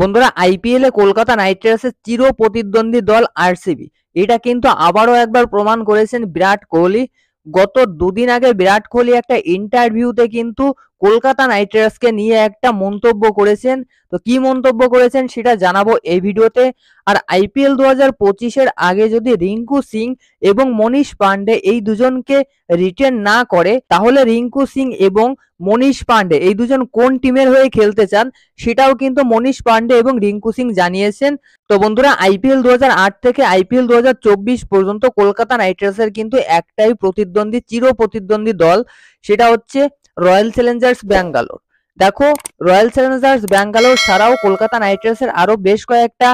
বন্ধুরা আইপিএলে কলকাতা নাইট রাইডার্সের চির প্রতিদ্বন্দ্বী দল আরসিবি এটা কিন্তু আবারও একবার প্রমাণ করেছেন বিরাট কোহলি গত দুদিন আগে বিরাট কোহলি একটা ইন্টারভিউতে কিন্তু কলকাতা নাইট রাইডার্সকে নিয়ে একটা মন্তব্য করেছেন তো কি মন্তব্য করেছেন সেটা জানাবো এই ভিডিওতে আর আইপিএল দু হাজার পঁচিশের আগে যদি রিঙ্কু সিং এবং মনীষ পান্ডে এই দুজনকে রিটার্ন না করে তাহলে রিঙ্কু সিং এবং মনীষ পান্ডে এই দুজন কোন টিমের হয়ে খেলতে চান সেটাও কিন্তু মনীষ পান্ডে এবং রিঙ্কু সিং জানিয়েছেন তো বন্ধুরা আইপিএল দু থেকে আইপিএল দু পর্যন্ত কলকাতা নাইট রাইডার্সের কিন্তু একটাই প্রতিদ্বন্দ্বী চির প্রতিদ্বন্দ্বী দল সেটা হচ্ছে রয়্যাল চ্যালেঞ্জার্স ব্যাঙ্গালোর দেখো রয়্যাল চ্যালেঞ্জার্স ব্যাঙ্গালোর ছাড়াও কলকাতা নাইট রাইডার্সের আরও বেশ কয়েকটা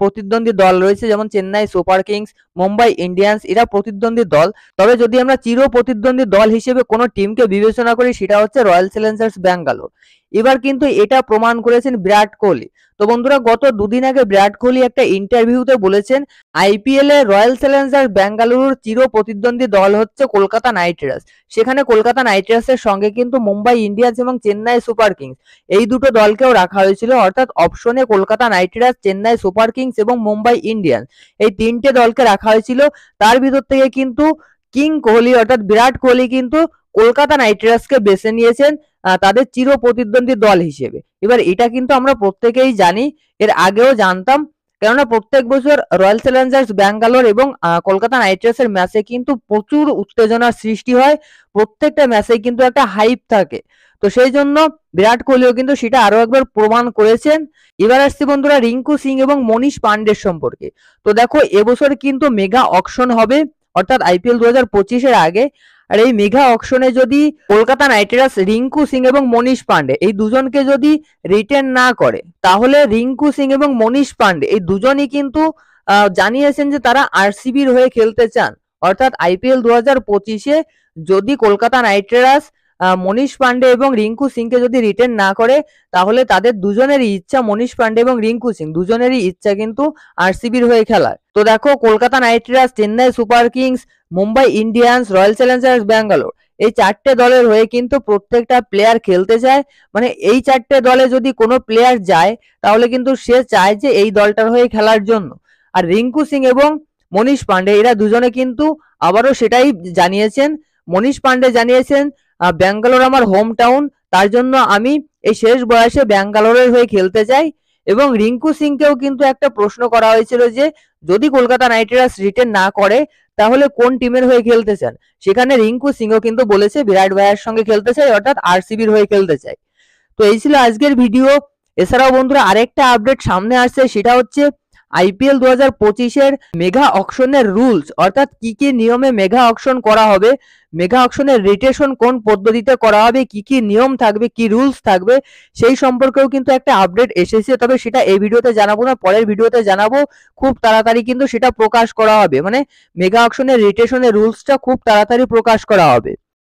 প্রতিদ্বন্দ্বী দল রয়েছে যেমন Chennai Super Kings Mumbai Indians এরা প্রতিদ্বন্দ্বী দল তবে যদি আমরা চির প্রতিদ্বন্দ্বী দল হিসেবে কোনো টিমকে বিবেচনা করি সেটা হচ্ছে রয়্যাল চ্যালেঞ্জার্স ব্যাঙ্গালোর এবার কিন্তু এটা প্রমাণ করেছেন বিরাট কোহলি তো বন্ধুরা গত দুদিন আগে বিরাট কোহলি একটা ইন্টারভিউতে বলেছেন আইপিএল এ রয়্যাল চ্যালেঞ্জার্স ব্যাঙ্গালুরুর চির প্রতিদ্বন্দ্বী দল হচ্ছে কলকাতা নাইট রাইডার্স সেখানে কলকাতা নাইট সঙ্গে কিন্তু মুম্বাই ইন্ডিয়ান্স এবং চেন্নাই সুপার কিংস এই দুটো দলকেও রাখা হয়েছিল অর্থাৎ অপশনে Kolkata Knight Riders Chennai Super মুম্বার কিংস এবং মুম্বাই ইন্ডিয়ান এই তিনটে দলকে রাখা হয়েছিল তার ভিতর থেকে কিন্তু কিং কোহলি অর্থাৎ বিরাট কোহলি কিন্তু কলকাতা নাইট রাইডার্সকে বেছে নিয়েছেন তাদের চির প্রতিদ্বন্দ্বী দল হিসেবে এবার এটা কিন্তু আমরা প্রত্যেকেই জানি এর আগেও জানতাম কেননা প্রত্যেক বছর রয়্যাল চ্যালেঞ্জার্স ব্যাঙ্গালোর এবং কলকাতা নাইট রাইডার্সের ম্যাচে কিন্তু প্রচুর উত্তেজনার সৃষ্টি হয় প্রত্যেকটা ম্যাচে কিন্তু একটা হাইপ থাকে তো সেই জন্য বিরাট কোহলিও কিন্তু সেটা আরো একবার প্রমাণ করেছেন এবার আসছি বন্ধুরা রিঙ্কু সিং এবং মনীষ পান্ডের সম্পর্কে তো দেখো এবছর কিন্তু মেগা অকশন হবে অর্থাৎ আইপিএল দু হাজার পঁচিশের আগে আর এই মেঘা অকশনে যদি কলকাতা নাইট রাইডার্স রিঙ্কু সিং এবং মনীষ পান্ডে এই দুজনকে যদি রিটার্ন না করে তাহলে রিঙ্কু সিং এবং মনীষ পান্ডে এই দুজনই কিন্তু জানিয়েছেন যে তারা আরসিবির হয়ে খেলতে চান অর্থাৎ আইপিএল দু হাজার পঁচিশে যদি কলকাতা নাইট রাইডার্স মনীষ পান্ডে এবং রিঙ্কু সিংকে যদি রিটেন না করে তাহলে তাদের দুজনেরই ইচ্ছা মনীষ পান্ডে এবং রিঙ্কু সিং দুজনেরই ইচ্ছা কিন্তু আরসিবির হয়ে খেলার তো দেখো Kolkata Knight Riders Chennai Super Kings Mumbai Indians Royal Challengers Bangalore এই চারটে দলের হয়ে কিন্তু প্রত্যেকটা প্লেয়ার খেলতে চায় মানে এই চারটে দলে যদি কোনো প্লেয়ার যায় তাহলে কিন্তু সে চায় যে এই দলটার হয়ে খেলার জন্য আর রিঙ্কু সিং এবং মনীষ পান্ডে এরা দুজনে কিন্তু আবারও সেটাই জানিয়েছেন মনীষ পান্ডে জানিয়েছেন ব্যাঙ্গালোর আমার হোম টাউন তার জন্য আমি এই শেষ বয়সে ব্যাঙ্গালোরের হয়ে খেলতে চাই এবং রিঙ্কু সিংকেও কিন্তু একটা প্রশ্ন করা হয়েছিল যে যদি কলকাতা নাইট রাইডার্স রিটার্ন না করে তাহলে কোন টিমের হয়ে খেলতে চান সেখানে রিঙ্কু সিংও কিন্তু বলেছে বিরাট ভাইয়ের সঙ্গে খেলতে চাই অর্থাৎ আরসিবির হয়ে খেলতে চাই তো এই ছিল আজকের ভিডিও এছাড়াও বন্ধুরা আরেকটা আপডেট সামনে আসছে সেটা হচ্ছে আইপিএল দু হাজার পঁচিশের মেঘা অকশনের রুলস অর্থাৎ কি কি নিয়মে মেঘা অকশন করা হবে মেঘা অকশনের রিটেশন কোন পদ্ধতিতে করা হবে কি কি নিয়ম থাকবে কি রুলস থাকবে সেই সম্পর্কেও কিন্তু একটা আপডেট এসেছে তবে সেটা এই ভিডিওতে জানাবো না পরের ভিডিওতে জানাবো খুব তাড়াতাড়ি কিন্তু সেটা প্রকাশ করা হবে মানে মেগা অকশনের রিটেশনের রুলসটা খুব তাড়াতাড়ি প্রকাশ করা হবে